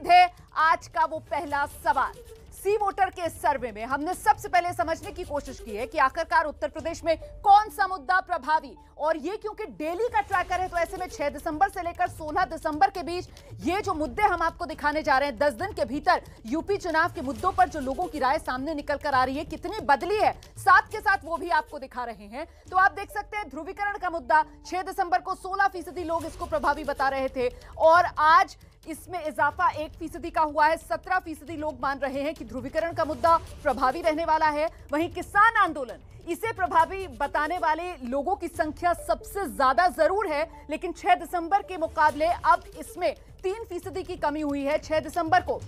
उम्मीद है आज का वो पहला सवाल सी वोटर के सर्वे में हमने सबसे पहले समझने की कोशिश की है कि आखिरकार उत्तर प्रदेश में कौन सा मुद्दा प्रभावी और ये क्योंकि डेली का ट्रैकर है तो ऐसे में 6 दिसंबर से लेकर 16 दिसंबर के बीच ये जो मुद्दे हम आपको दिखाने जा रहे हैं 10 दिन के भीतर यूपी चुनाव के मुद्दों पर जो लोगों की राय सामने निकल कर आ रही है कितनी बदली है साथ के साथ वो भी आपको दिखा रहे हैं तो आप देख सकते हैं ध्रुवीकरण का मुद्दा छह दिसंबर को सोलह लोग इसको प्रभावी बता रहे थे और आज इसमें इजाफा एक फीसदी का हुआ है सत्रह फीसदी लोग मान रहे हैं कि ध्रुवीकरण का मुद्दा प्रभावी रहने वाला है वहीं किसान आंदोलन इसे प्रभावी बताने वाले लोगों की संख्या सबसे ज्यादा जरूर है लेकिन 6 दिसंबर के मुकाबले अब इसमें तीन फीसदी की कमी हुई है 6 दिसंबर को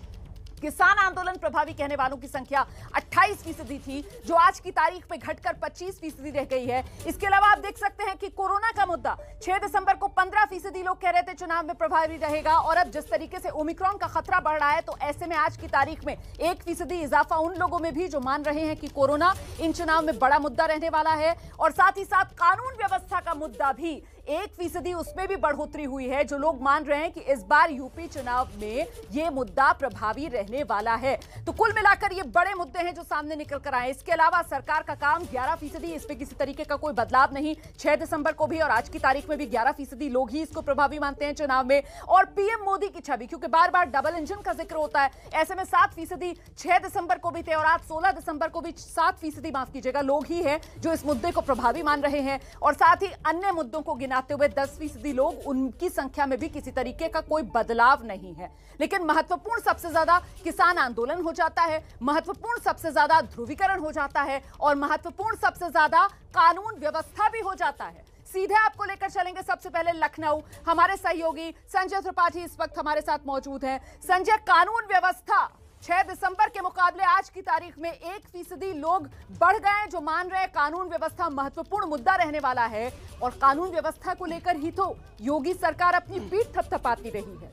किसान आंदोलन प्रभावी कहने वालों की संख्या 28 फीसदी थी जो आज की तारीख में घटकर 25 फीसदी रह गई है इसके अलावा आप देख सकते हैं कि कोरोना का मुद्दा 6 दिसंबर को 15 फीसदी लोग कह रहे थे चुनाव में प्रभावी रहेगा और अब जिस तरीके से ओमिक्रॉन का खतरा बढ़ रहा है तो ऐसे में आज की तारीख में एक फीसदी इजाफा उन लोगों में भी जो मान रहे हैं कि कोरोना इन चुनाव में बड़ा मुद्दा रहने वाला है और साथ ही साथ कानून व्यवस्था का मुद्दा भी एक फीसदी उसमें भी बढ़ोतरी हुई है जो लोग मान रहे हैं कि इस बार यूपी चुनाव में ये मुद्दा प्रभावी रहने वाला है तो कुल मिलाकर ये बड़े मुद्दे हैं जो सामने निकल कर आए इसके अलावा सरकार का काम ग्यारह फीसदी इसमें किसी तरीके का कोई बदलाव नहीं छह दिसंबर को भी और आज की तारीख में भी ग्यारह फीसदी लोग ही इसको प्रभावी मानते हैं चुनाव में और पीएम मोदी की छवि क्योंकि बार बार डबल इंजन का जिक्र होता है ऐसे में सात फीसदी छह दिसंबर को भी थे और आज सोलह दिसंबर को भी सात फीसदी माफ कीजिएगा लोग ही है जो इस मुद्दे को प्रभावी मान रहे हैं और साथ ही अन्य मुद्दों को गिना लाइन आते हुए दस फीसदी लोग उनकी संख्या में भी किसी तरीके का कोई बदलाव नहीं है लेकिन महत्वपूर्ण सबसे ज्यादा किसान आंदोलन हो जाता है महत्वपूर्ण सबसे ज्यादा ध्रुवीकरण हो जाता है और महत्वपूर्ण सबसे ज्यादा कानून व्यवस्था भी हो जाता है सीधे आपको लेकर चलेंगे सबसे पहले लखनऊ हमारे सहयोगी संजय त्रिपाठी इस वक्त हमारे साथ मौजूद हैं संजय कानून व्यवस्था छह दिसंबर के मुकाबले आज की तारीख में एक फीसदी लोग बढ़ गए जो मान रहे कानून व्यवस्था महत्वपूर्ण मुद्दा रहने वाला है और कानून व्यवस्था को लेकर ही तो योगी सरकार अपनी पीठ थपथपाती रही है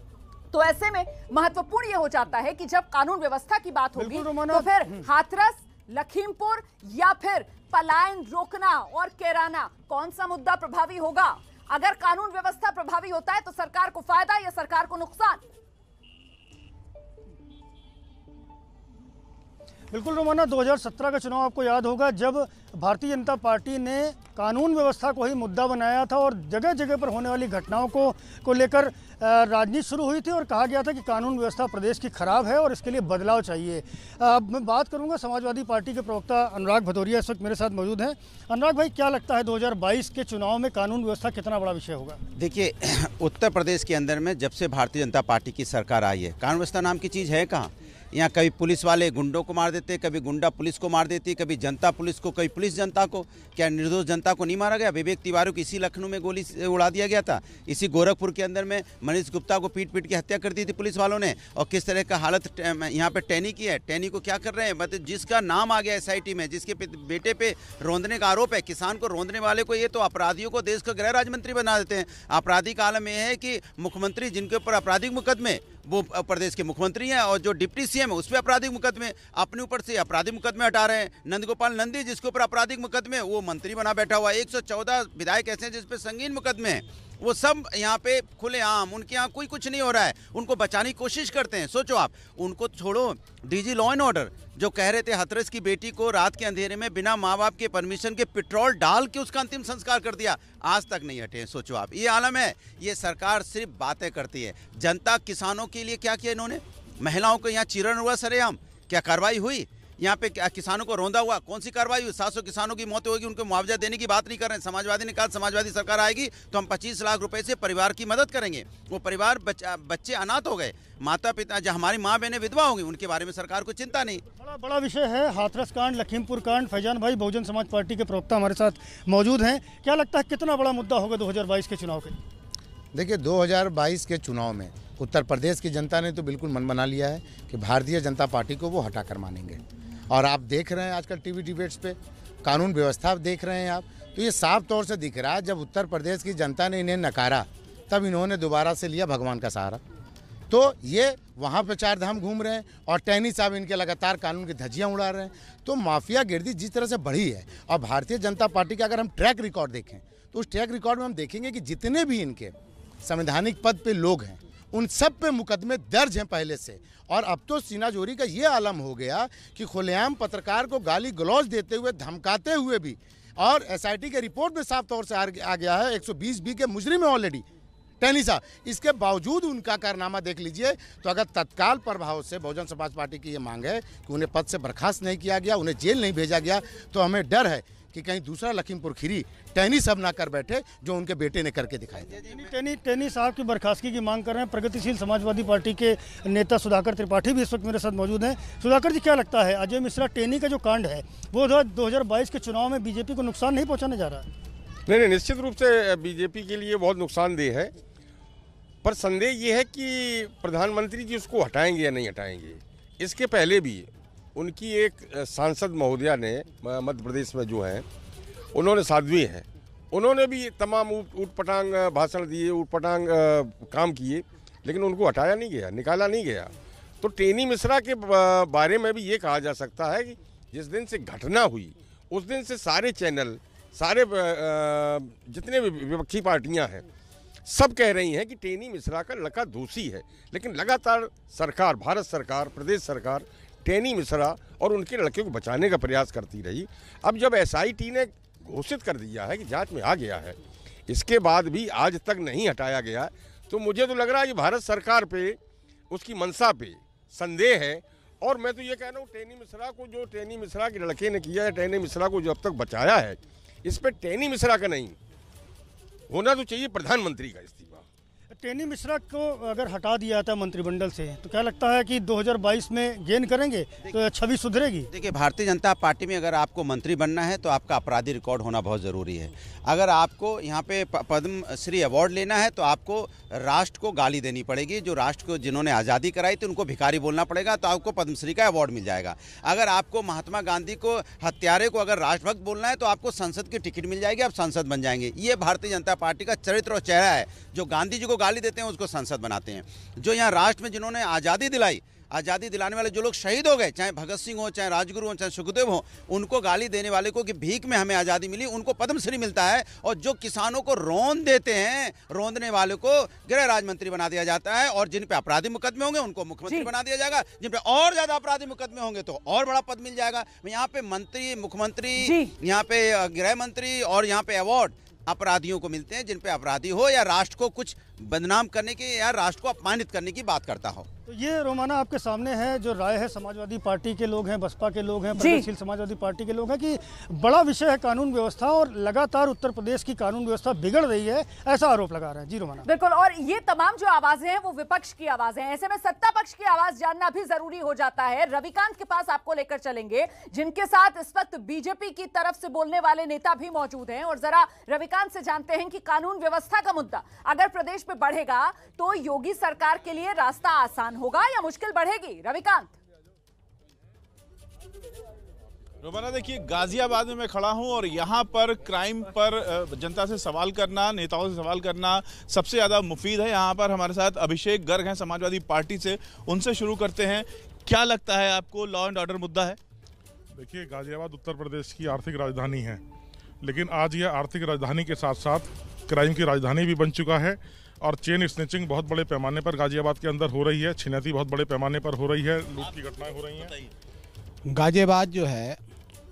तो ऐसे में महत्वपूर्ण यह हो जाता है कि जब कानून व्यवस्था की बात होगी तो फिर हम्म। हाथरस लखीमपुर या फिर पलायन रोकना और केराना कौन सा मुद्दा प्रभावी होगा अगर कानून व्यवस्था प्रभावी होता है तो सरकार को फायदा या सरकार को नुकसान बिल्कुल रोमाना 2017 का चुनाव आपको याद होगा जब भारतीय जनता पार्टी ने कानून व्यवस्था को ही मुद्दा बनाया था और जगह जगह पर होने वाली घटनाओं को को लेकर राजनीति शुरू हुई थी और कहा गया था कि कानून व्यवस्था प्रदेश की खराब है और इसके लिए बदलाव चाहिए अब मैं बात करूंगा समाजवादी पार्टी के प्रवक्ता अनुराग भदौरिया इस वक्त मेरे साथ मौजूद हैं अनुराग भाई क्या लगता है दो के चुनाव में कानून व्यवस्था कितना बड़ा विषय होगा देखिए उत्तर प्रदेश के अंदर में जब से भारतीय जनता पार्टी की सरकार आई है कानून व्यवस्था नाम की चीज़ है कहाँ यहाँ कभी पुलिस वाले गुंडों को मार देते कभी गुंडा पुलिस को मार देती कभी जनता पुलिस को कभी पुलिस जनता को क्या निर्दोष जनता को नहीं मारा गया विवेक तिवारी को इसी लखनऊ में गोली उड़ा दिया गया था इसी गोरखपुर के अंदर में मनीष गुप्ता को पीट पीट के हत्या कर दी थी पुलिस वालों ने और किस तरह का हालत यहाँ पर टैनी की है टैनी को क्या कर रहे हैं मतलब जिसका नाम आ गया एस में जिसके बेटे पे रोंदने का आरोप है किसान को रोंदने वाले को ये तो अपराधियों को देश का गृह राज्य मंत्री बना देते हैं अपराधी का आलम यह है कि मुख्यमंत्री जिनके ऊपर आपराधिक मुकदमे वो प्रदेश के मुख्यमंत्री हैं और जो डिप्टी सीएम है उस पर आपराधिक मुकदमे अपने ऊपर से आपराधिक मुकदमे हटा रहे हैं नंदगोपाल नंदी जिसके ऊपर आपराधिक मुकदमे वो मंत्री बना बैठा हुआ है एक विधायक ऐसे हैं जिसपे संगीन मुकदमे हैं वो सब यहाँ पे खुले आम उनके यहाँ कोई कुछ नहीं हो रहा है उनको बचाने की कोशिश करते हैं सोचो आप उनको छोड़ो डीजी लॉ एंड ऑर्डर जो कह रहे थे हथरस की बेटी को रात के अंधेरे में बिना माँ बाप के परमिशन के पेट्रोल डाल के उसका अंतिम संस्कार कर दिया आज तक नहीं हटे सोचो आप ये आलम है ये सरकार सिर्फ बातें करती है जनता किसानों के लिए क्या किया इन्होंने महिलाओं को यहाँ चिरण हुआ सरेआम क्या कार्रवाई हुई यहाँ पे किसानों को रोंदा हुआ कौन सी कार्रवाई हुई सात किसानों की मौत होगी उनको मुआवजा देने की बात नहीं कर रहे हैं समाजवादी ने कहा समाजवादी सरकार आएगी तो हम पच्चीस लाख रुपये से परिवार की मदद करेंगे वो परिवार बच्चे अनाथ हो गए माता पिता जो हमारी माँ बहनें विधवा होंगी उनके बारे में सरकार को चिंता नहीं बड़ा बड़ा विषय है हाथरस कांड लखीमपुर कांड फैजान भाई बहुजन समाज पार्टी के प्रवक्ता हमारे साथ मौजूद हैं क्या लगता है कितना बड़ा मुद्दा होगा 2022 के चुनाव के देखिए 2022 के चुनाव में उत्तर प्रदेश की जनता ने तो बिल्कुल मन बना लिया है कि भारतीय जनता पार्टी को वो हटा कर मानेंगे और आप देख रहे हैं आजकल टीवी डिबेट्स पे कानून व्यवस्था देख रहे हैं आप तो ये साफ तौर से दिख रहा है जब उत्तर प्रदेश की जनता ने इन्हें नकारा तब इन्होंने दोबारा से लिया भगवान का सहारा तो ये वहाँ पर चार धाम घूम रहे हैं और टैनी साहब इनके लगातार कानून की धज्जियाँ उड़ा रहे हैं तो माफिया गिरदी जिस तरह से बढ़ी है और भारतीय जनता पार्टी का अगर हम ट्रैक रिकॉर्ड देखें तो उस ट्रैक रिकॉर्ड में हम देखेंगे कि जितने भी इनके संवैधानिक पद पे लोग हैं उन सब पे मुकदमे दर्ज हैं पहले से और अब तो सीनाजोरी का ये आलम हो गया कि खुलेआम पत्रकार को गाली गलौज देते हुए धमकाते हुए भी और एसआईटी के रिपोर्ट में साफ तौर से आ गया है 120 बी के मुजरिम है ऑलरेडी टैनी साहब इसके बावजूद उनका कारनामा देख लीजिए तो अगर तत्काल प्रभाव से बहुजन समाज पार्टी की ये मांग है कि उन्हें पद से बर्खास्त नहीं किया गया उन्हें जेल नहीं भेजा गया तो हमें डर है कि कहीं दूसरा लखीमपुर खीरी टेनिस सब ना कर बैठे जो उनके बेटे ने करके दिखाए टहनी टहनी साहब की बर्खास्तगी की मांग कर रहे हैं प्रगतिशील समाजवादी पार्टी के नेता सुधाकर त्रिपाठी भी इस वक्त मेरे साथ मौजूद हैं सुधाकर जी क्या लगता है अजय मिश्रा टेनी का जो कांड है वो दो के चुनाव में बीजेपी को नुकसान नहीं पहुँचाने जा रहा है नहीं नहीं निश्चित रूप से बीजेपी के लिए बहुत नुकसानदेह है पर संदेह ये है कि प्रधानमंत्री जी उसको हटाएंगे या नहीं हटाएंगे इसके पहले भी उनकी एक सांसद महोदया ने मध्य प्रदेश में जो है उन्होंने साध्वी हैं उन्होंने भी तमाम उठपटांग भाषण दिए ऊट पटांग काम किए लेकिन उनको हटाया नहीं गया निकाला नहीं गया तो टेनी मिश्रा के बारे में भी ये कहा जा सकता है कि जिस दिन से घटना हुई उस दिन से सारे चैनल सारे जितने भी विपक्षी पार्टियां हैं सब कह रही हैं कि टेनी मिश्रा का लका दोषी है लेकिन लगातार सरकार भारत सरकार प्रदेश सरकार टैनी मिश्रा और उनके लड़के को बचाने का प्रयास करती रही अब जब एसआईटी ने घोषित कर दिया है कि जांच में आ गया है इसके बाद भी आज तक नहीं हटाया गया तो मुझे तो लग रहा है कि भारत सरकार पे उसकी मंशा पे संदेह है और मैं तो ये कह रहा हूँ टैनी मिश्रा को जो टैनी मिश्रा के लड़के ने किया है टैनी मिश्रा को जो अब तक बचाया है इस पर टैनी मिश्रा का नहीं होना तो चाहिए प्रधानमंत्री का इस्तीफा टेनी मिश्रा को अगर हटा दिया जाता मंत्रिमंडल से तो क्या लगता है कि 2022 में गेन करेंगे तो छवि सुधरेगी देखिए भारतीय जनता पार्टी में अगर आपको मंत्री बनना है तो आपका अपराधी रिकॉर्ड होना बहुत ज़रूरी है अगर आपको यहाँ पे पद्मश्री अवार्ड लेना है तो आपको राष्ट्र को गाली देनी पड़ेगी जो राष्ट्र को जिन्होंने आज़ादी कराई थी उनको भिखारी बोलना पड़ेगा तो आपको पद्मश्री का अवार्ड मिल जाएगा अगर आपको महात्मा गांधी को हत्यारे को अगर राष्ट्रभक्त बोलना है तो आपको संसद की टिकट मिल जाएगी आप सांसद बन जाएंगे ये भारतीय जनता पार्टी का चरित्र और चेहरा है जो गांधी जी को गाली देते हैं उसको संसद बनाते हैं जो यहाँ राष्ट्र में जिन्होंने आज़ादी दिलाई आज़ादी दिलाने वाले जो लोग शहीद हो गए चाहे भगत सिंह हो चाहे राजगुरु हो चाहे सुखदेव हो उनको गाली देने वाले को कि भीख में हमें आज़ादी मिली उनको पद्मश्री मिलता है और जो किसानों को रोन देते हैं रोंदने वाले को गृह राज्य मंत्री बना दिया जाता है और जिन पे अपराधी मुकदमे होंगे उनको मुख्यमंत्री बना दिया जाएगा जिन पे और ज़्यादा अपराधी मुकदमे होंगे तो और बड़ा पद मिल जाएगा यहाँ पे मंत्री मुख्यमंत्री यहाँ पे गृह मंत्री और यहाँ पे अवार्ड अपराधियों को मिलते हैं जिन पे अपराधी हो या राष्ट्र को कुछ बदनाम करने के या राष्ट्र को अपमानित करने की बात करता हो तो ये रोमाना आपके सामने है जो राय है समाजवादी पार्टी के लोग हैं बसपा के लोग हैं प्रगतिशील समाजवादी पार्टी के लोग हैं कि बड़ा विषय है कानून व्यवस्था और लगातार उत्तर प्रदेश की कानून व्यवस्था बिगड़ रही है ऐसा आरोप लगा रहे हैं जी रोमाना बिल्कुल और ये तमाम जो आवाजें हैं वो विपक्ष की आवाजें हैं ऐसे में सत्ता पक्ष की आवाज जानना भी जरूरी हो जाता है रविकांत के पास आपको लेकर चलेंगे जिनके साथ इस वक्त बीजेपी की तरफ से बोलने वाले नेता भी मौजूद है और जरा रविकांत से जानते हैं कि कानून व्यवस्था का मुद्दा अगर प्रदेश पे बढ़ेगा तो योगी सरकार के लिए रास्ता आसान होगा या मुश्किल बढ़ेगी रविकांत रोमाना देखिए गाजियाबाद में मैं खड़ा हूं और यहां पर क्राइम पर जनता से सवाल करना नेताओं से सवाल करना सबसे ज़्यादा मुफीद है यहां पर हमारे साथ अभिषेक गर्ग हैं समाजवादी पार्टी से उनसे शुरू करते हैं क्या लगता है आपको लॉ एंड ऑर्डर मुद्दा है देखिए गाजियाबाद उत्तर प्रदेश की आर्थिक राजधानी है लेकिन आज यह आर्थिक राजधानी के साथ साथ क्राइम की राजधानी भी बन चुका है और चेन स्नेचिंग बहुत बड़े पैमाने पर गाजियाबाद के अंदर हो रही है छिनती बहुत बड़े पैमाने पर हो रही है लूट की घटनाएं हो रही हैं गाजियाबाद जो है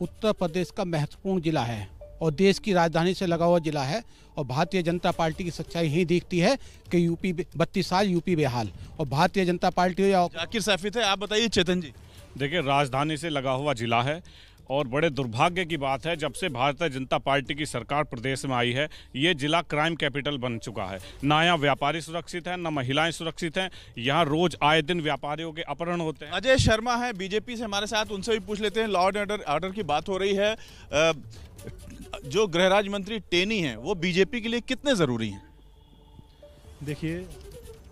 उत्तर प्रदेश का महत्वपूर्ण जिला है और देश की राजधानी से लगा हुआ जिला है और भारतीय जनता पार्टी की सच्चाई यही दिखती है कि यूपी बत्तीस साल यूपी बेहाल और भारतीय जनता पार्टी जाकिर सैफी थे आप बताइए चेतन जी देखिए राजधानी से लगा हुआ जिला है और बड़े दुर्भाग्य की बात है जब से भारतीय जनता पार्टी की सरकार प्रदेश में आई है ये जिला क्राइम कैपिटल बन चुका है ना यहाँ व्यापारी सुरक्षित है ना महिलाएं सुरक्षित हैं यहाँ रोज आए दिन व्यापारियों के अपहरण होते हैं अजय शर्मा है बीजेपी से हमारे साथ उनसे भी पूछ लेते हैं लॉ एंड ऑर्डर ऑर्डर की बात हो रही है जो गृह राज्य मंत्री टेनी है वो बीजेपी के लिए कितने ज़रूरी हैं देखिए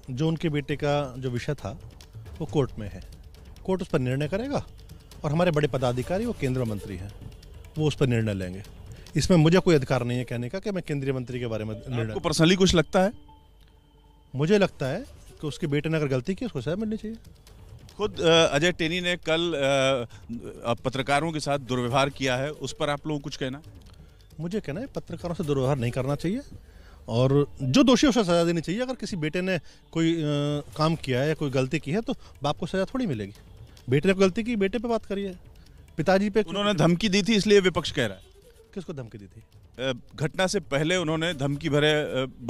जो उनके बेटे का जो विषय था वो कोर्ट में है कोर्ट उस पर निर्णय करेगा और हमारे बड़े पदाधिकारी वो केंद्र मंत्री हैं वो उस पर निर्णय लेंगे इसमें मुझे कोई अधिकार नहीं है कहने का कि मैं केंद्रीय मंत्री के बारे में निर्णय पर्सनली कुछ लगता है मुझे लगता है कि उसके बेटे ने अगर गलती की उसको सजा मिलनी चाहिए खुद अजय टेनी ने कल पत्रकारों के साथ दुर्व्यवहार किया है उस पर आप लोगों कुछ कहना मुझे कहना है पत्रकारों से दुर्व्यवहार नहीं करना चाहिए और जो दोषी उसे सज़ा देनी चाहिए अगर किसी बेटे ने कोई आ, काम किया है या कोई गलती की है तो बाप को सज़ा थोड़ी मिलेगी बेटे ने गलती की बेटे पे बात करिए पिताजी पे उन्होंने धमकी दी थी इसलिए विपक्ष कह रहा है किसको धमकी दी थी घटना से पहले उन्होंने धमकी भरे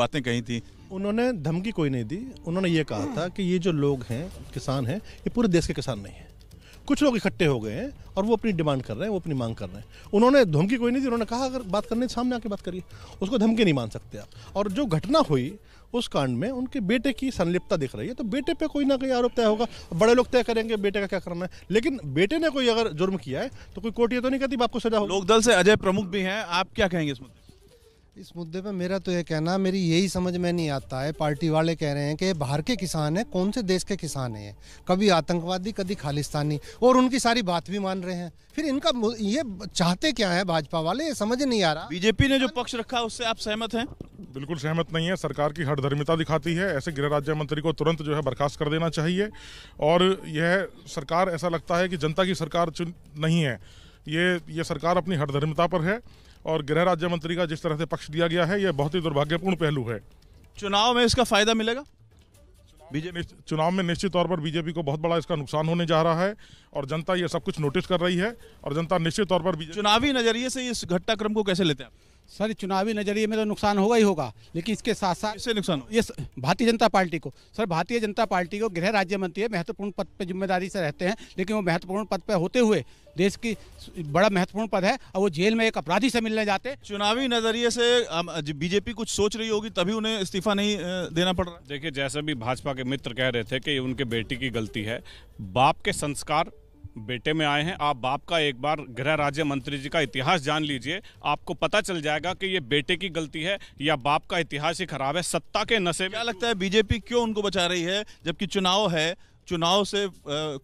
बातें कही थी उन्होंने धमकी कोई नहीं दी उन्होंने ये कहा था कि ये जो लोग हैं किसान हैं ये पूरे देश के किसान नहीं हैं कुछ लोग इकट्ठे हो गए हैं और वो अपनी डिमांड कर रहे हैं वो अपनी मांग कर रहे हैं उन्होंने धमकी कोई नहीं दी उन्होंने कहा अगर बात करने सामने आके बात करिए उसको धमकी नहीं मान सकते आप और जो घटना हुई उस कांड में उनके बेटे की संलिप्तता दिख रही है तो बेटे पे कोई ना कोई आरोप तय होगा बड़े लोग तय करेंगे बेटे का क्या करना है लेकिन बेटे ने कोई अगर जुर्म किया है तो कोई कोर्ट ये तो नहीं कहती बाप को सजा हो लोकदल से अजय प्रमुख भी हैं आप क्या कहेंगे इस मुद्दे इस मुद्दे पे मेरा तो ये कहना मेरी यही समझ में नहीं आता है पार्टी वाले कह रहे हैं कि बाहर के किसान हैं कौन से देश के किसान हैं कभी आतंकवादी कभी खालिस्तानी और उनकी सारी बात भी मान रहे हैं फिर इनका ये चाहते क्या है भाजपा वाले ये समझ नहीं आ रहा बीजेपी ने जो पक्ष रखा उससे आप सहमत हैं बिल्कुल सहमत नहीं है सरकार की हर धर्मिता दिखाती है ऐसे गृह राज्य मंत्री को तुरंत जो है बर्खास्त कर देना चाहिए और यह सरकार ऐसा लगता है कि जनता की सरकार नहीं है ये ये सरकार अपनी हर धर्मिता पर है और गृह राज्य मंत्री का जिस तरह से पक्ष दिया गया है यह बहुत ही दुर्भाग्यपूर्ण पहलू है चुनाव में इसका फायदा मिलेगा बीजेपी चुनाव में निश्चित तौर पर बीजेपी को बहुत बड़ा इसका नुकसान होने जा रहा है और जनता ये सब कुछ नोटिस कर रही है और जनता निश्चित तौर पर चुनावी नजरिए से इस घटनाक्रम को कैसे लेते हैं सर चुनावी नज़रिए में तो नुकसान होगा ही होगा लेकिन इसके साथ साथ इससे नुकसान ये भारतीय जनता पार्टी को सर भारतीय जनता पार्टी को गृह राज्य मंत्री महत्वपूर्ण पद पर जिम्मेदारी से रहते हैं लेकिन वो महत्वपूर्ण पद पर होते हुए देश की बड़ा महत्वपूर्ण पद है और वो जेल में एक अपराधी से मिलने जाते चुनावी नज़रिए से बीजेपी कुछ सोच रही होगी तभी उन्हें इस्तीफा नहीं देना पड़ रहा देखिए जैसे भी भाजपा के मित्र कह रहे थे कि उनके बेटी की गलती है बाप के संस्कार बेटे में आए हैं आप बाप का एक बार गृह राज्य मंत्री जी का इतिहास जान लीजिए आपको पता चल जाएगा कि ये बेटे की गलती है या बाप का इतिहास ही खराब है सत्ता के नशे क्या लगता है बीजेपी क्यों उनको बचा रही है जबकि चुनाव है चुनाव से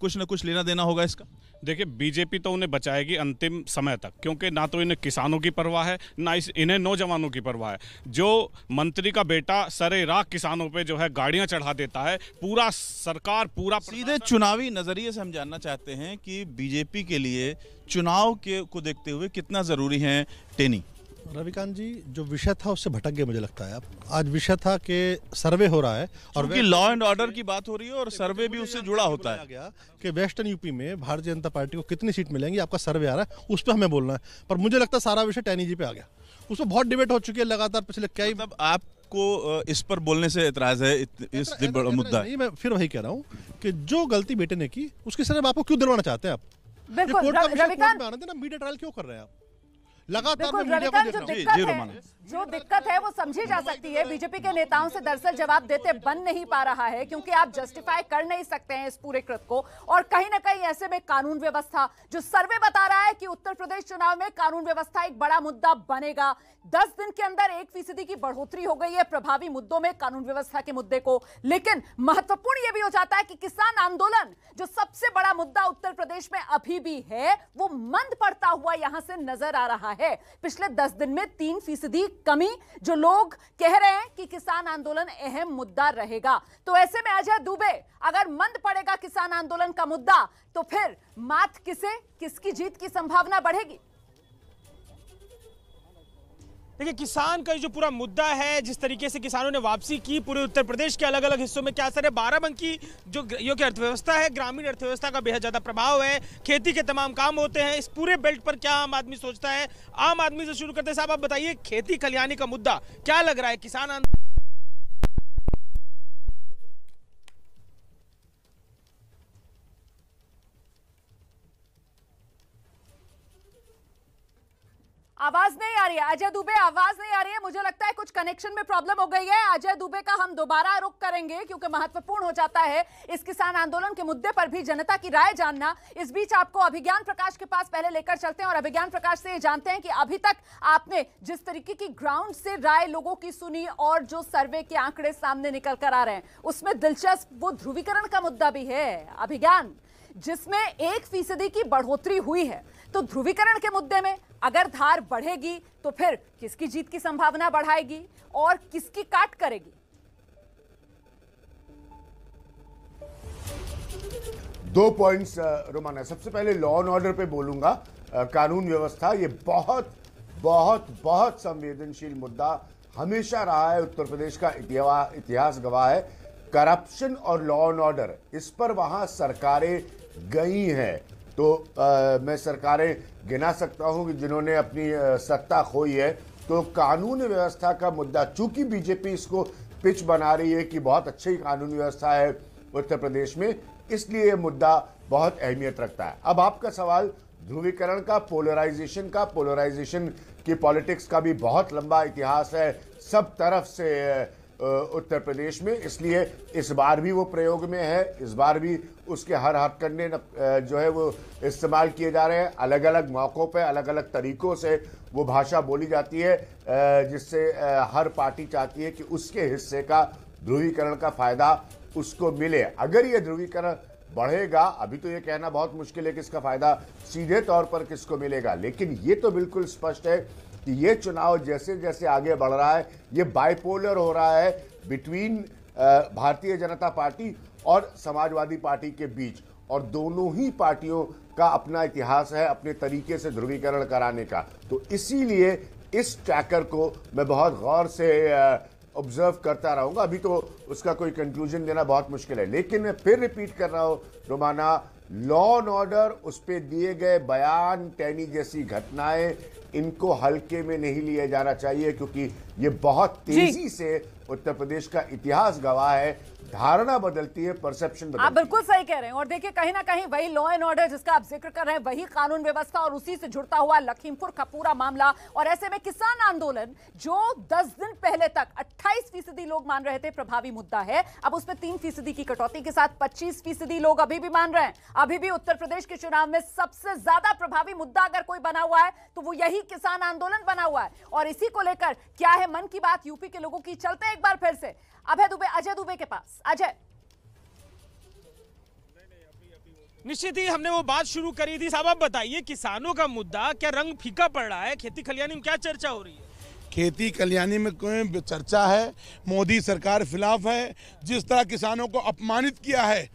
कुछ ना कुछ लेना देना होगा इसका देखिए बीजेपी तो उन्हें बचाएगी अंतिम समय तक क्योंकि ना तो इन्हें किसानों की परवाह है ना इस इन्हें नौजवानों की परवाह है जो मंत्री का बेटा सरे राख किसानों पे जो है गाड़ियां चढ़ा देता है पूरा सरकार पूरा सीधे चुनावी नज़रिए से हम जानना चाहते हैं कि बीजेपी के लिए चुनाव के को देखते हुए कितना ज़रूरी है टेनिंग रविकांत जी जो विषय था उससे भटक गए मुझे लगता है आप आज विषय था कि सर्वे हो रहा है और लॉ एंड ऑर्डर की बात हो रही है और सर्वे भी उससे जुड़ा होता है कि वेस्टर्न यूपी में भारतीय जनता पार्टी को कितनी सीट मिलेंगी आपका सर्वे आ रहा है उस पर हमें बोलना है पर मुझे लगता है सारा विषय टैनी जी पे आ गया उसमें बहुत डिबेट हो चुकी है लगातार पिछले कई मतलब आपको इस पर बोलने से एतराज है इस मुद्दा नहीं मैं फिर वही कह रहा हूँ कि जो गलती बेटे ने की उसकी सर्वे आपको क्यों दिलवाना चाहते हैं आप रविकांत मीडिया ट्रायल क्यों कर रहे हैं आप लगातार मैं मीडिया को देख रहा हूँ जी जी रोमाना जो दिक्कत है वो समझी जा सकती है बीजेपी के नेताओं से दरअसल जवाब देते बन नहीं पा रहा है क्योंकि आप जस्टिफाई कर नहीं सकते हैं इस पूरे कृत को और कहीं ना कहीं ऐसे में कानून व्यवस्था जो सर्वे बता रहा है कि उत्तर प्रदेश चुनाव में कानून व्यवस्था एक बड़ा मुद्दा बनेगा दस दिन के अंदर एक फीसदी की बढ़ोतरी हो गई है प्रभावी मुद्दों में कानून व्यवस्था के मुद्दे को लेकिन महत्वपूर्ण यह भी हो जाता है कि किसान आंदोलन जो सबसे बड़ा मुद्दा उत्तर प्रदेश में अभी भी है वो मंद पड़ता हुआ यहां से नजर आ रहा है पिछले दस दिन में तीन फीसदी कमी जो लोग कह रहे हैं कि किसान आंदोलन अहम मुद्दा रहेगा तो ऐसे में अजय दुबे अगर मंद पड़ेगा किसान आंदोलन का मुद्दा तो फिर मात किसे किसकी जीत की संभावना बढ़ेगी देखिए किसान का जो पूरा मुद्दा है जिस तरीके से किसानों ने वापसी की पूरे उत्तर प्रदेश के अलग अलग हिस्सों में क्या असर है बाराबंकी जो यो की अर्थव्यवस्था है ग्रामीण अर्थव्यवस्था का बेहद ज़्यादा प्रभाव है खेती के तमाम काम होते हैं इस पूरे बेल्ट पर क्या आम आदमी सोचता है आम आदमी से शुरू करते हैं साहब आप बताइए खेती खलिहानी का मुद्दा क्या लग रहा है किसान आंदोलन आवाज नहीं आ रही है अजय दुबे आवाज नहीं आ रही है मुझे लगता है कुछ कनेक्शन में प्रॉब्लम हो गई है अजय दुबे का हम दोबारा रुख करेंगे क्योंकि महत्वपूर्ण हो जाता है इस किसान आंदोलन के मुद्दे पर भी जनता की राय जानना इस बीच आपको अभिज्ञान प्रकाश के पास पहले लेकर चलते हैं और अभिज्ञान प्रकाश से ये जानते हैं कि अभी तक आपने जिस तरीके की ग्राउंड से राय लोगों की सुनी और जो सर्वे के आंकड़े सामने निकल कर आ रहे हैं उसमें दिलचस्प वो ध्रुवीकरण का मुद्दा भी है अभिज्ञान जिसमें एक फीसदी की बढ़ोतरी हुई है तो ध्रुवीकरण के मुद्दे में अगर धार बढ़ेगी तो फिर किसकी जीत की संभावना बढ़ाएगी और किसकी काट करेगी दो पॉइंट्स रोमाना सबसे पहले लॉ एंड ऑर्डर पे बोलूंगा कानून व्यवस्था ये बहुत बहुत बहुत संवेदनशील मुद्दा हमेशा रहा है उत्तर प्रदेश का इतिहास गवाह है करप्शन और लॉ एंड ऑर्डर इस पर वहां सरकारें गई हैं तो आ, मैं सरकारें गिना सकता हूं कि जिन्होंने अपनी आ, सत्ता खोई है तो कानून व्यवस्था का मुद्दा चूंकि बीजेपी इसको पिच बना रही है कि बहुत अच्छी कानून व्यवस्था है उत्तर प्रदेश में इसलिए ये मुद्दा बहुत अहमियत रखता है अब आपका सवाल ध्रुवीकरण का पोलराइजेशन का पोलराइजेशन की पॉलिटिक्स का भी बहुत लंबा इतिहास है सब तरफ से उत्तर प्रदेश में इसलिए इस बार भी वो प्रयोग में है इस बार भी उसके हर हथ करने जो है वो इस्तेमाल किए जा रहे हैं अलग अलग मौक़ों पे अलग अलग तरीक़ों से वो भाषा बोली जाती है जिससे हर पार्टी चाहती है कि उसके हिस्से का ध्रुवीकरण का फ़ायदा उसको मिले अगर ये ध्रुवीकरण बढ़ेगा अभी तो ये कहना बहुत मुश्किल है कि इसका फ़ायदा सीधे तौर पर किसको मिलेगा लेकिन ये तो बिल्कुल स्पष्ट है कि ये चुनाव जैसे जैसे आगे बढ़ रहा है ये बाइपोलर हो रहा है बिटवीन भारतीय जनता पार्टी और समाजवादी पार्टी के बीच और दोनों ही पार्टियों का अपना इतिहास है अपने तरीके से ध्रुवीकरण कराने का तो इसीलिए इस ट्रैकर को मैं बहुत गौर से ऑब्जर्व करता रहूँगा अभी तो उसका कोई कंक्लूजन देना बहुत मुश्किल है लेकिन मैं फिर रिपीट कर रहा हूँ रोमाना लॉ एंड ऑर्डर उस पर दिए गए बयान टैनी जैसी घटनाएं इनको हल्के में नहीं लिया जाना चाहिए क्योंकि ये बहुत तेजी से उत्तर प्रदेश का इतिहास गवाह है धारणा बदलती है परसेप्शन बदलती आप बिल्कुल सही कह रहे हैं और देखिए कहीं ना कहीं वही लॉ एंड ऑर्डर जिसका आप जिक्र कर रहे हैं वही कानून व्यवस्था और उसी से जुड़ता हुआ लखीमपुर का पूरा मामला और ऐसे में किसान आंदोलन जो 10 दिन पहले तक 28 फीसदी लोग मान रहे थे प्रभावी मुद्दा है अब उसमें तीन फीसदी की कटौती के साथ पच्चीस फीसदी लोग अभी भी मान रहे हैं अभी भी उत्तर प्रदेश के चुनाव में सबसे ज्यादा प्रभावी मुद्दा अगर कोई बना हुआ है तो वो यही किसान आंदोलन बना हुआ है और इसी को लेकर क्या है मन की बात यूपी के लोगों की चलते एक बार फिर से अभय दुबे अजय दुबे के पास अजय निश्चित ही हमने वो बात शुरू करी थी साहब आप बताइए किसानों का मुद्दा क्या रंग फीका पड़ रहा है खेती खलियानी में क्या चर्चा हो रही है खेती कल्याणी में कोई चर्चा है मोदी सरकार खिलाफ है जिस तरह किसानों को अपमानित किया है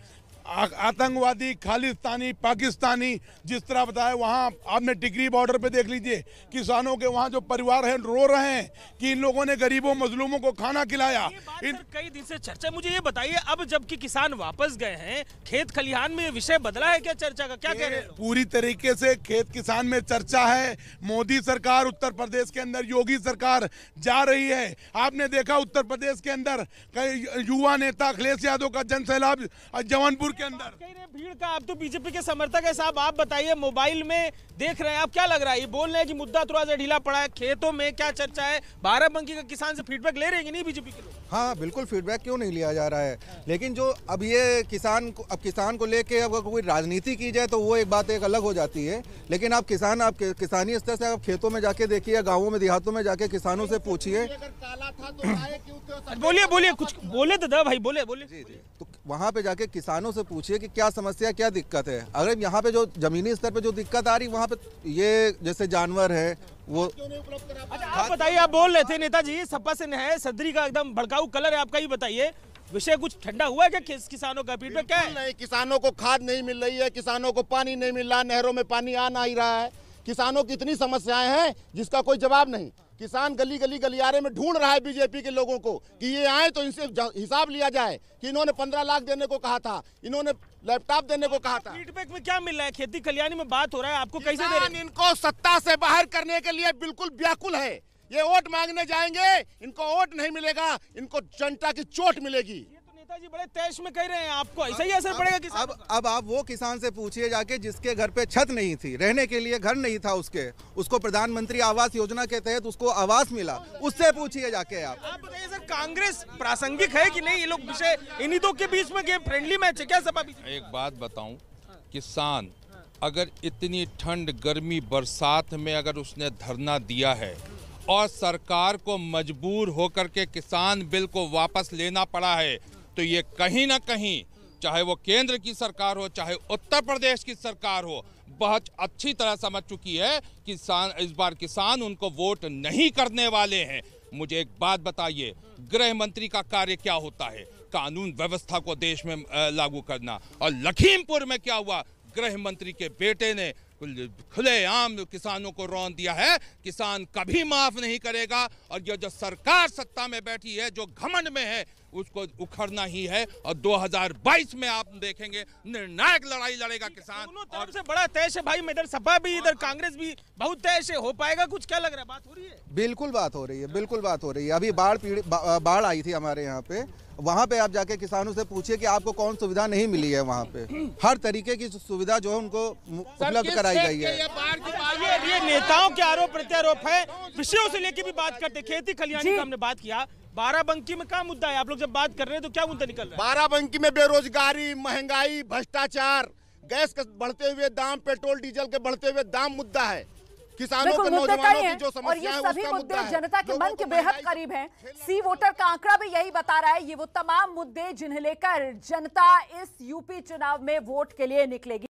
आतंकवादी खालिस्तानी पाकिस्तानी जिस तरह बताया वहाँ आपने टिकरी बॉर्डर पे देख लीजिए किसानों के वहाँ जो परिवार हैं रो रहे हैं कि इन लोगों ने गरीबों मजलूमों को खाना खिलाया इन कई दिन से चर्चा मुझे ये बताइए अब जबकि किसान वापस गए हैं खेत खलिहान में विषय बदला है क्या चर्चा का क्या कह रहे हैं पूरी तरीके से खेत किसान में चर्चा है मोदी सरकार उत्तर प्रदेश के अंदर योगी सरकार जा रही है आपने देखा उत्तर प्रदेश के अंदर कई युवा नेता अखिलेश यादव का जनसैलाब जवानपुर के अंदर भीड़ का आप तो बीजेपी के समर्थक है साहब आप बताइए मोबाइल में देख रहे हैं आप क्या लग रहा है ये बोल रहे हैं कि मुद्दा थोड़ा सा ढीला पड़ा है खेतों में क्या चर्चा है बाराबंकी का किसान से फीडबैक ले रहे हैं नहीं बीजेपी के लोग हाँ बिल्कुल फीडबैक क्यों नहीं लिया जा रहा है लेकिन जो अब ये किसान को अब किसान को लेके अगर कोई राजनीति की जाए तो वो एक बात एक अलग हो जाती है लेकिन आप किसान आप किसानी स्तर से आप खेतों में जाके देखिए गाँवों में देहातों में जाके किसानों से पूछिए तो बोलिए बोलिए कुछ बोले तो भाई बोले बोले तो वहाँ पे जाके किसानों से पूछिए कि क्या समस्या क्या दिक्कत है अगर यहाँ पे जो जमीनी स्तर पे जो दिक्कत आ रही वहाँ पे ये जैसे जानवर है वो अच्छा आप बताइए आप बोल रहे थे नेताजी सपा से है सदरी का एकदम भड़काऊ कलर है आपका ये बताइए विषय कुछ ठंडा हुआ है क्या किसानों का पीठ में क्या है नहीं किसानों को खाद नहीं मिल रही है किसानों को पानी नहीं मिल रहा नहरों में पानी आ नहीं रहा है किसानों की इतनी समस्याएं हैं जिसका कोई जवाब नहीं किसान गली गली गलियारे में ढूंढ रहा है बीजेपी के लोगों को कि ये आए तो इनसे हिसाब लिया जाए कि इन्होंने पंद्रह लाख देने को कहा था इन्होंने लैपटॉप देने को कहा था फीडबैक में क्या मिल रहा है खेती कल्याणी में बात हो रहा है आपको कैसे दे रहे इनको सत्ता से बाहर करने के लिए बिल्कुल व्याकुल है ये वोट मांगने जाएंगे इनको वोट नहीं मिलेगा इनको जनता की चोट मिलेगी काका जी बड़े तेज में कह रहे हैं आपको ऐसा ही असर पड़ेगा किसान अब अब आप वो किसान से पूछिए जाके जिसके घर पे छत नहीं थी रहने के लिए घर नहीं था उसके उसको प्रधानमंत्री आवास योजना के तहत उसको आवास मिला उससे पूछिए जाके आप बताइए सर कांग्रेस प्रासंगिक है कि नहीं ये लोग विषय इन्हीं दो के बीच में गेम फ्रेंडली मैच है क्या सब एक बात बताऊ किसान अगर इतनी ठंड गर्मी बरसात में अगर उसने धरना दिया है और सरकार को मजबूर होकर के किसान बिल को वापस लेना पड़ा है तो ये कहीं ना कहीं चाहे वो केंद्र की सरकार हो चाहे उत्तर प्रदेश की सरकार हो बहुत अच्छी तरह समझ चुकी है किसान इस बार किसान उनको वोट नहीं करने वाले हैं मुझे एक बात बताइए गृह मंत्री का कार्य क्या होता है कानून व्यवस्था को देश में लागू करना और लखीमपुर में क्या हुआ गृह मंत्री के बेटे ने खुलेआम किसानों को रौन दिया है किसान कभी माफ नहीं करेगा और ये जो सरकार सत्ता में बैठी है जो घमंड में है उसको उखड़ना ही है और 2022 में आप देखेंगे निर्णायक लड़ाई लड़ेगा किसान और से बड़ा तय से भाई में इधर सपा भी इधर हाँ। कांग्रेस भी बहुत तय से हो पाएगा कुछ क्या लग रहा है बात हो रही है बिल्कुल बात हो रही है बिल्कुल बात हो रही है अभी बाढ़ पीड़ित बाढ़ आई थी हमारे यहाँ पे वहाँ पे आप जाके किसानों से पूछिए कि आपको कौन सुविधा नहीं मिली है वहाँ पे हर तरीके की सुविधा जो है उनको उपलब्ध कराई गई है ये, ये नेताओं के आरोप प्रत्यारोप है विषयों से लेके भी बात करते खेती खलियानी का हमने बात किया बाराबंकी में क्या मुद्दा है आप लोग जब बात कर रहे हैं तो क्या मुद्दा निकल रहा है बाराबंकी में बेरोजगारी महंगाई भ्रष्टाचार गैस के बढ़ते हुए दाम पेट्रोल डीजल के बढ़ते हुए दाम मुद्दा है किसानों के नौजवानों की जो समस्या है ये सभी मुद्दे जनता के मन के बेहद करीब है सी वोटर का आंकड़ा भी यही बता रहा है ये वो तमाम मुद्दे जिन्हें लेकर जनता इस यूपी चुनाव में वोट के लिए निकलेगी